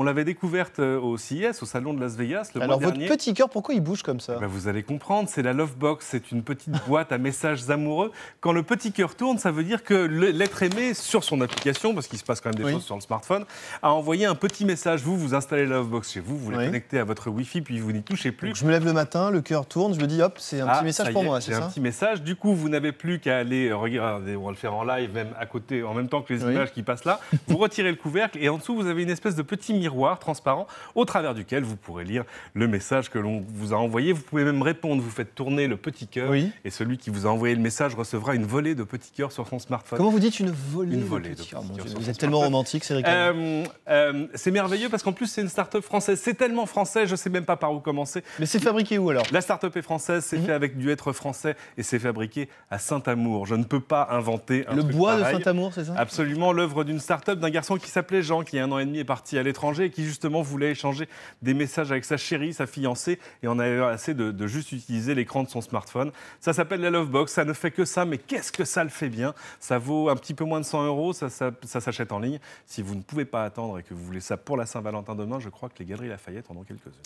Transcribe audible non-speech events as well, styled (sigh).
On l'avait découverte euh, au CIS, e au salon de Las Vegas, le Alors, votre petit cœur, pourquoi il bouge comme ça eh ben, Vous allez comprendre, c'est la Love Box, c'est une petite (laughs) boîte à messages amoureux. Quand le petit cœur tourne, ça veut dire que l'être aimé sur son application, parce qu'il se passe quand même des choses sur le smartphone, a envoyé un petit message. Vous, vous installez la Love Box chez vous, vous la connectez à votre Wi-Fi, puis vous n'y touchez plus. je me lève le matin, le cœur tourne, je me dis hop, c'est un petit ah, message pour moi, c'est ça un petit message. Du coup, vous n'avez plus qu'à aller euh, regarder, on va le faire en live, même à côté, en même temps que les images qui passent là. Vous retirez le couvercle et en dessous, vous avez une espèce de petit miroir miroir transparent au travers duquel vous pourrez lire le message que l'on vous a envoyé. Vous pouvez même répondre, vous faites tourner le petit cœur et celui qui vous a envoyé le message recevra une volée de petits cœurs sur son smartphone. Comment vous dites une volée de petits vous êtes tellement romantique, c'est euh, euh, c'est merveilleux parce qu'en plus c'est une start-up française. C'est tellement français, je sais même pas par où commencer. Mais c'est fabriqué où alors La start-up est française, c'est mhm. fait avec du être français et c'est fabriqué à Saint-Amour. Je ne peux pas inventer un Le bois de Saint-Amour, c'est ça Absolument, l'œuvre d'une start-up d'un garçon qui s'appelait Jean, qui a un an et demi est parti à l'étranger et qui justement voulait échanger des messages avec sa chérie, sa fiancée, et en avait assez de, juste utiliser l'écran de son smartphone. Ça s'appelle la Lovebox, ça ne fait que ça, mais qu'est-ce que ça le fait bien Ça vaut un petit peu moins de 100 euros, ça, s'achète en ligne. Si vous ne pouvez pas attendre et que vous voulez ça pour la Saint-Valentin demain, je crois que les Galeries Lafayette en ont quelques unes